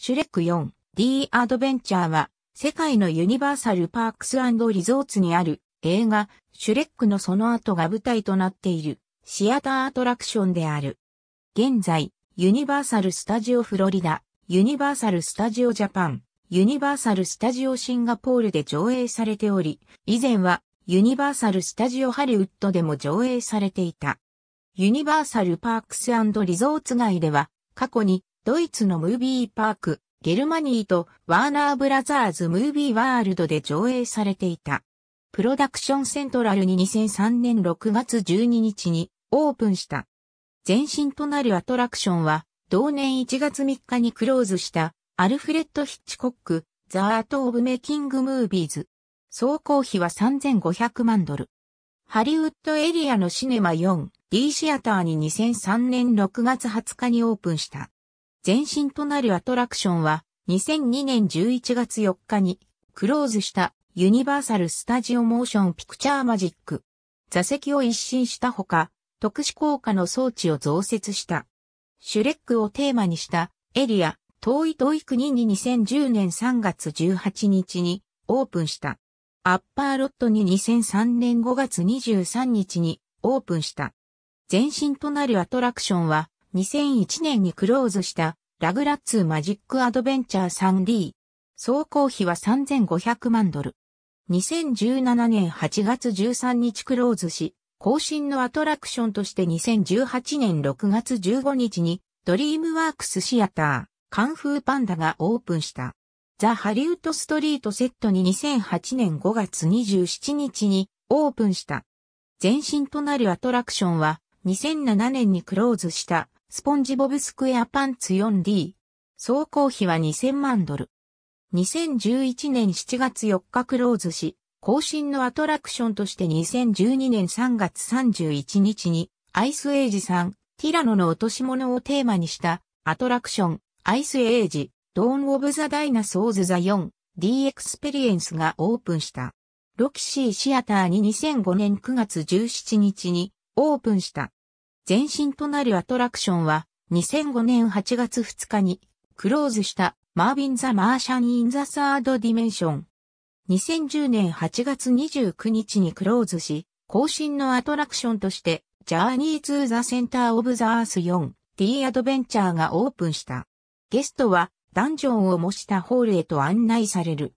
シュレック 4D アドベンチャーは、世界のユニバーサル・パークスリゾーツにある映画、シュレックのその後が舞台となっているシアターアトラクションである。現在、ユニバーサル・スタジオ・フロリダ、ユニバーサル・スタジオ・ジャパン、ユニバーサル・スタジオ・シンガポールで上映されており、以前はユニバーサル・スタジオ・ハリウッドでも上映されていた。ユニバーサル・パークスリゾーツ外では、過去にドイツのムービーパーク、ゲルマニーとワーナーブラザーズムービーワールドで上映されていた。プロダクションセントラルに2003年6月12日にオープンした。前身となるアトラクションは、同年1月3日にクローズしたアルフレッド・ヒッチコック、ザ・アート・オブ・メイキング・ムービーズ。総工費は3500万ドル。ハリウッドエリアのシネマ 4D シアターに2003年6月20日にオープンした。前身となるアトラクションは2002年11月4日にクローズしたユニバーサル・スタジオ・モーション・ピクチャー・マジック。座席を一新したほか、特殊効果の装置を増設した。シュレックをテーマにしたエリア、遠い遠い国に2010年3月18日にオープンした。アッパーロットに2003年5月23日にオープンした。前身となるアトラクションは2001年にクローズしたラグラッツマジックアドベンチャー 3D。総工費は3500万ドル。2017年8月13日クローズし、更新のアトラクションとして2018年6月15日に、ドリームワークスシアター、カンフーパンダがオープンした。ザ・ハリウッドストリートセットに2008年5月27日にオープンした。前身となるアトラクションは2007年にクローズしたスポンジボブスクエアパンツ 4D。総工費は2000万ドル。2011年7月4日クローズし、更新のアトラクションとして2012年3月31日に、アイスエイジさん、ティラノの落とし物をテーマにしたアトラクション、アイスエイジ、ドーン・オブ・ザ・ダイナソーズ・ザ・4、D エクスペリエンスがオープンした。ロキシーシアターに2005年9月17日にオープンした。前身となるアトラクションは2005年8月2日にクローズしたマービン・ザ・マーシャン・イン・ザ・サード・ディメンション。2010年8月29日にクローズし、更新のアトラクションとしてジャーニー・ツー・ザ・センター・オブ・ザ・アース4ー・アドベンチャーがオープンした。ゲストはダンジョンを模したホールへと案内される。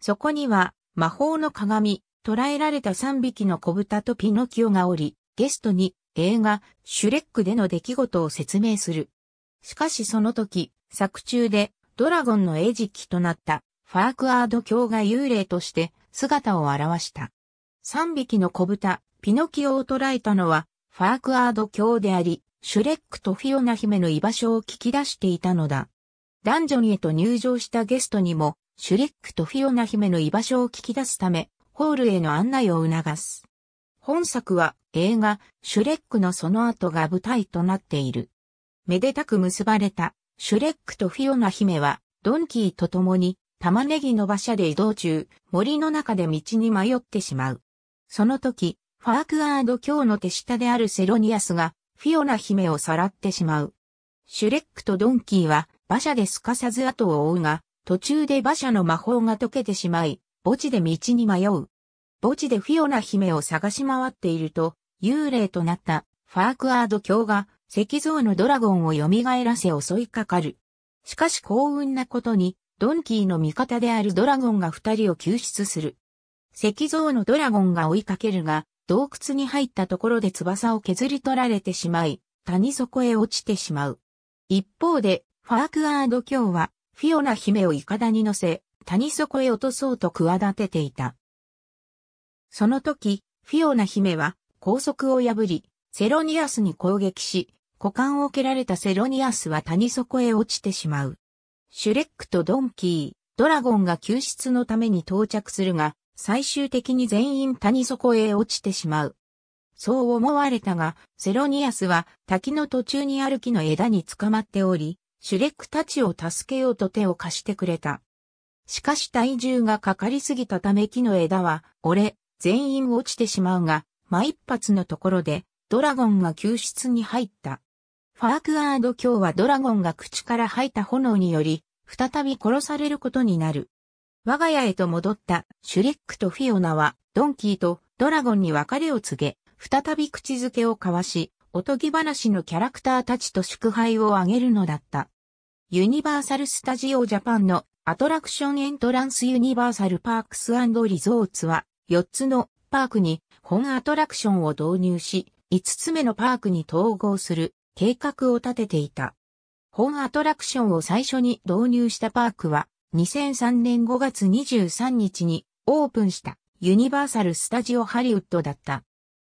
そこには魔法の鏡、捕らえられた3匹の小豚とピノキオがおり、ゲストに映画、シュレックでの出来事を説明する。しかしその時、作中でドラゴンの餌食となったファークアード卿が幽霊として姿を現した。三匹の小豚、ピノキオを捕らえたのはファークアード卿であり、シュレックとフィオナ姫の居場所を聞き出していたのだ。ダンジョンへと入場したゲストにも、シュレックとフィオナ姫の居場所を聞き出すため、ホールへの案内を促す。本作は映画シュレックのその後が舞台となっている。めでたく結ばれたシュレックとフィオナ姫はドンキーと共に玉ねぎの馬車で移動中、森の中で道に迷ってしまう。その時、ファークアード教の手下であるセロニアスがフィオナ姫をさらってしまう。シュレックとドンキーは馬車ですかさず後を追うが、途中で馬車の魔法が解けてしまい、墓地で道に迷う。墓地でフィオナ姫を探し回っていると、幽霊となったファークアード卿が石像のドラゴンを蘇らせ襲いかかる。しかし幸運なことに、ドンキーの味方であるドラゴンが二人を救出する。石像のドラゴンが追いかけるが、洞窟に入ったところで翼を削り取られてしまい、谷底へ落ちてしまう。一方で、ファークアード卿は、フィオナ姫をイカダに乗せ、谷底へ落とそうと企てていた。その時、フィオナ姫は拘束を破り、セロニアスに攻撃し、股間を蹴られたセロニアスは谷底へ落ちてしまう。シュレックとドンキー、ドラゴンが救出のために到着するが、最終的に全員谷底へ落ちてしまう。そう思われたが、セロニアスは滝の途中にある木の枝に捕まっており、シュレックたちを助けようと手を貸してくれた。しかし体重がかかりすぎたため木の枝は折れ、全員落ちてしまうが、ま一発のところで、ドラゴンが救出に入った。ファークアード卿はドラゴンが口から吐いた炎により、再び殺されることになる。我が家へと戻ったシュレックとフィオナは、ドンキーとドラゴンに別れを告げ、再び口づけを交わし、おとぎ話のキャラクターたちと祝杯をあげるのだった。ユニバーサル・スタジオ・ジャパンのアトラクション・エントランス・ユニバーサル・パークスリゾーツは4つのパークに本アトラクションを導入し、5つ目のパークに統合する計画を立てていた。本アトラクションを最初に導入したパークは、2003年5月23日にオープンしたユニバーサル・スタジオ・ハリウッドだった。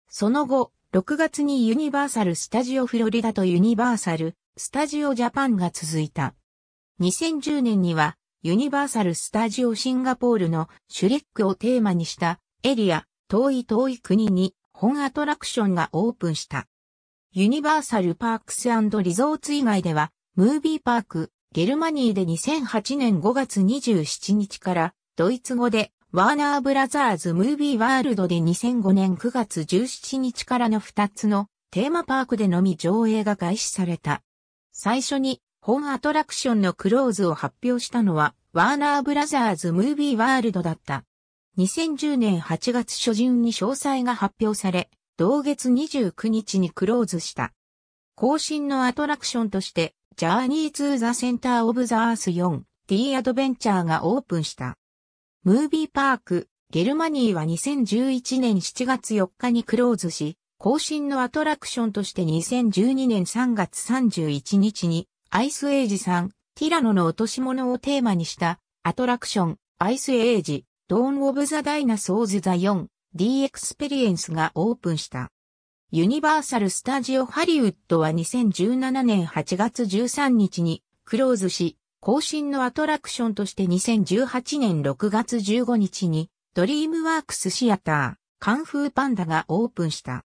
その後、6月にユニバーサル・スタジオ・フロリダとユニバーサル・スタジオ・ジャパンが続いた。2010年にはユニバーサル・スタジオ・シンガポールのシュレックをテーマにしたエリア、遠い遠い国に本アトラクションがオープンした。ユニバーサル・パークスリゾーツ以外では、ムービーパーク、ゲルマニーで2008年5月27日から、ドイツ語で、ワーナーブラザーズ・ムービー・ワールドで2005年9月17日からの2つのテーマパークでのみ上映が開始された。最初に本アトラクションのクローズを発表したのは、ワーナーブラザーズ・ムービー・ワールドだった。2010年8月初旬に詳細が発表され、同月29日にクローズした。更新のアトラクションとして、ジャーニー・ツー・ザ・センター・オブ・ザ・アース 4D アドベンチャーがオープンした。ムービーパーク、ゲルマニーは2011年7月4日にクローズし、更新のアトラクションとして2012年3月31日に、アイスエイジさん、ティラノの落とし物をテーマにした、アトラクション、アイスエイジ、ドーン・オブ・ザ・ダイナソーズ・ザ・4、D エクスペリエンスがオープンした。ユニバーサル・スタジオ・ハリウッドは2017年8月13日にクローズし、更新のアトラクションとして2018年6月15日にドリームワークスシアター、カンフーパンダがオープンした。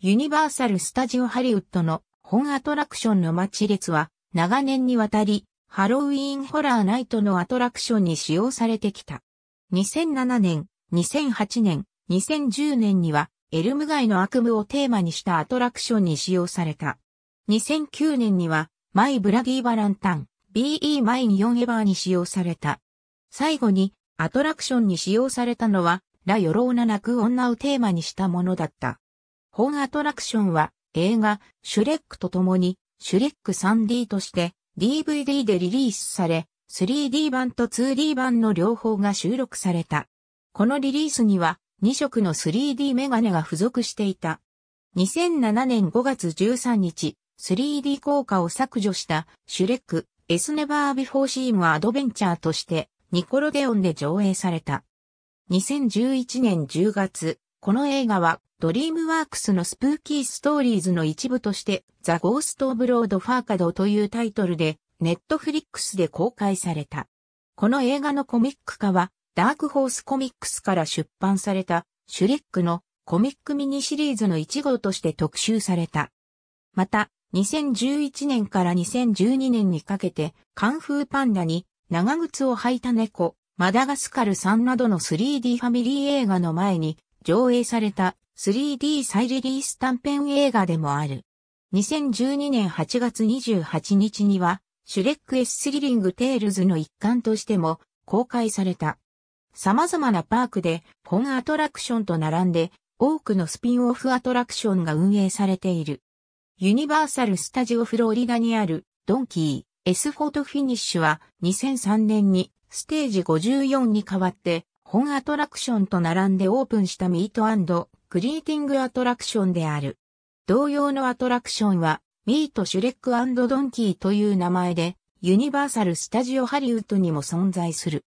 ユニバーサル・スタジオ・ハリウッドの本アトラクションの待ち列は長年にわたりハロウィーンホラーナイトのアトラクションに使用されてきた。2007年、2008年、2010年には、エルム街の悪夢をテーマにしたアトラクションに使用された。2009年には、マイ・ブラディ・バランタン、BE マイン4エバーに使用された。最後に、アトラクションに使用されたのは、ラ・ヨローナオン女をテーマにしたものだった。本アトラクションは、映画、シュレックと共に、シュレック 3D として、DVD でリリースされ、3D 版と 2D 版の両方が収録された。このリリースには2色の 3D メガネが付属していた。2007年5月13日、3D 効果を削除したシュレック、エスネバービフォーシームアドベンチャーとしてニコロデオンで上映された。2011年10月、この映画はドリームワークスのスプーキーストーリーズの一部としてザ・ゴースト・オブ・ロード・ファーカドというタイトルでネットフリックスで公開された。この映画のコミック化は、ダークホースコミックスから出版された、シュレックのコミックミニシリーズの1号として特集された。また、2011年から2012年にかけて、カンフーパンダに長靴を履いた猫、マダガスカルさんなどの 3D ファミリー映画の前に上映された 3D 再リリース短編映画でもある。2012年8月28日にはシュレック・エス・スリリング・テールズの一環としても公開された。様々なパークで本アトラクションと並んで多くのスピンオフアトラクションが運営されている。ユニバーサル・スタジオ・フロリダにあるドンキー・エスフォート・フィニッシュは2003年にステージ54に代わって本アトラクションと並んでオープンしたミートクリーティングアトラクションである。同様のアトラクションはミート・シュレックドンキーという名前で、ユニバーサル・スタジオ・ハリウッドにも存在する。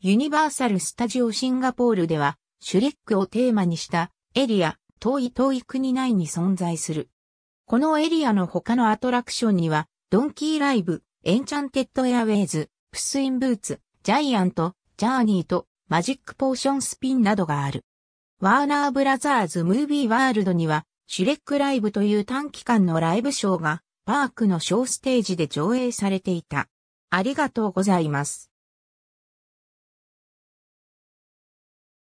ユニバーサル・スタジオ・シンガポールでは、シュレックをテーマにしたエリア、遠い遠い国内に存在する。このエリアの他のアトラクションには、ドンキーライブ、エンチャンテッド・エアウェイズ、プスイン・ブーツ、ジャイアント、ジャーニーと、マジック・ポーション・スピンなどがある。ワーナーブラザーズ・ムービー・ワールドには、シュレックライブという短期間のライブショーがパークの小ステージで上映されていた。ありがとうございます。